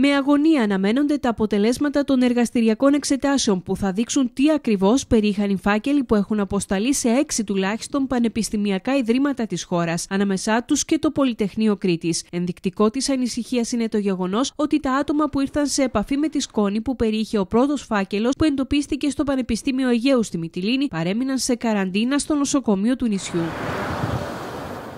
Με αγωνία αναμένονται τα αποτελέσματα των εργαστηριακών εξετάσεων που θα δείξουν τι ακριβώς περιείχαν οι φάκελοι που έχουν αποσταλεί σε έξι τουλάχιστον πανεπιστημιακά ιδρύματα της χώρας, ανάμεσά τους και το Πολυτεχνείο Κρήτης. Ενδεικτικό της ανησυχίας είναι το γεγονός ότι τα άτομα που ήρθαν σε επαφή με τη σκόνη που περιείχε ο πρώτος φάκελος που εντοπίστηκε στο Πανεπιστήμιο Αιγαίου στη Μιτιλίνη παρέμειναν σε καραντίνα στο νοσοκομείο του νησιού.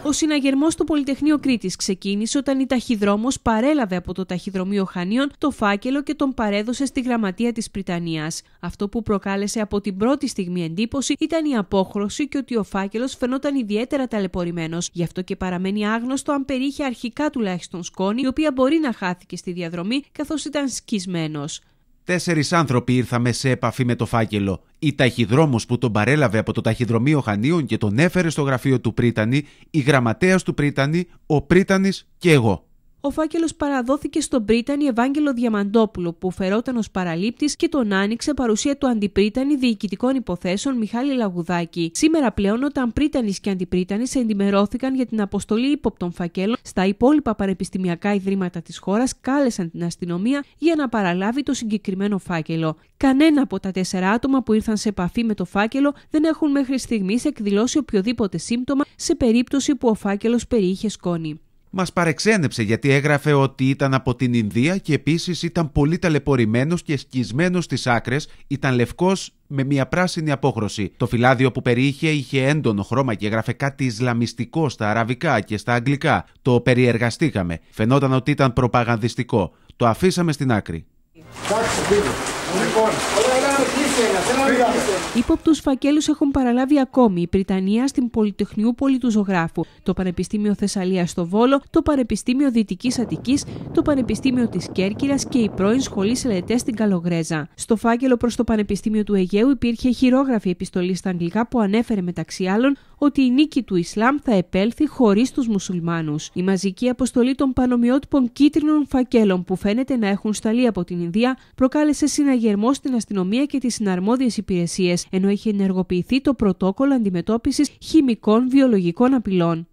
Ο συναγερμός του Πολυτεχνείου Κρήτης ξεκίνησε όταν η ταχυδρόμος παρέλαβε από το ταχυδρομείο Χανίων το φάκελο και τον παρέδωσε στη γραμματεία της Πριτανίας. Αυτό που προκάλεσε από την πρώτη στιγμή εντύπωση ήταν η απόχρωση και ότι ο φάκελος φαινόταν ιδιαίτερα ταλαιπωρημένος. Γι' αυτό και παραμένει άγνωστο αν περιείχε αρχικά τουλάχιστον σκόνη, η οποία μπορεί να χάθηκε στη διαδρομή καθώς ήταν σκισμένος. Τέσσερις άνθρωποι ήρθαμε σε επαφή με το φάκελο. Η ταχυδρόμος που τον παρέλαβε από το ταχυδρομείο Χανίων και τον έφερε στο γραφείο του Πρίτανη, η γραμματέας του Πρίτανη, ο Πρίτανης και εγώ. Ο φάκελος παραδόθηκε στον Πρίτανη Ευάγγελο Διαμαντόπουλο, που φερόταν ως παραλήπτης και τον άνοιξε παρουσία του Αντιπρίτανη Διοικητικών Υποθέσεων Μιχάλη Λαγουδάκη. Σήμερα πλέον, όταν Πρίτανης και Αντιπρίτανης ενημερώθηκαν για την αποστολή ύποπτων φακέλων στα υπόλοιπα πανεπιστημιακά ιδρύματα της χώρας, κάλεσαν την αστυνομία για να παραλάβει το συγκεκριμένο φάκελο. Κανένα από τα τέσσερα άτομα που ήρθαν σε επαφή με το φάκελο δεν έχουν μέχρι στιγμής εκδηλώσει οποιοδήποτε σύμπτωμα σε περίπτωση που ο φάκελος περιείχε σκόνη. Μας παρεξένεψε γιατί έγραφε ότι ήταν από την Ινδία και επίσης ήταν πολύ ταλαιπωρημένος και σκισμένος στις άκρες, ήταν λευκός με μια πράσινη απόχρωση. Το φυλάδιο που περιείχε είχε έντονο χρώμα και έγραφε κάτι Ισλαμιστικό στα αραβικά και στα αγγλικά. Το περιεργαστήκαμε. Φαινόταν ότι ήταν προπαγανδιστικό. Το αφήσαμε στην άκρη. Υπόπτους Υπόπτου φακέλους έχουν παραλάβει ακόμη η Πριτανία στην Πολυτεχνιούπολη του Ζωγράφου, το Πανεπιστήμιο Θεσσαλίας στο Βόλο, το Πανεπιστήμιο Δυτικής Αττικής, το Πανεπιστήμιο της Κέρκυρας και η πρώην Σχολή Σελετές στην Καλογρέζα. Στο φάκελο προς το Πανεπιστήμιο του Αιγαίου υπήρχε χειρόγραφη επιστολή στα αγγλικά που ανέφερε μεταξύ άλλων ότι η νίκη του Ισλάμ θα επέλθει χωρίς τους μουσουλμάνους. Η μαζική αποστολή των πανομοιότυπων κίτρινων φακέλων που φαίνεται να έχουν σταλεί από την Ινδία προκάλεσε συναγερμό στην αστυνομία και τις συναρμόδιες υπηρεσίες, ενώ είχε ενεργοποιηθεί το πρωτόκολλο αντιμετώπισης χημικών βιολογικών απειλών.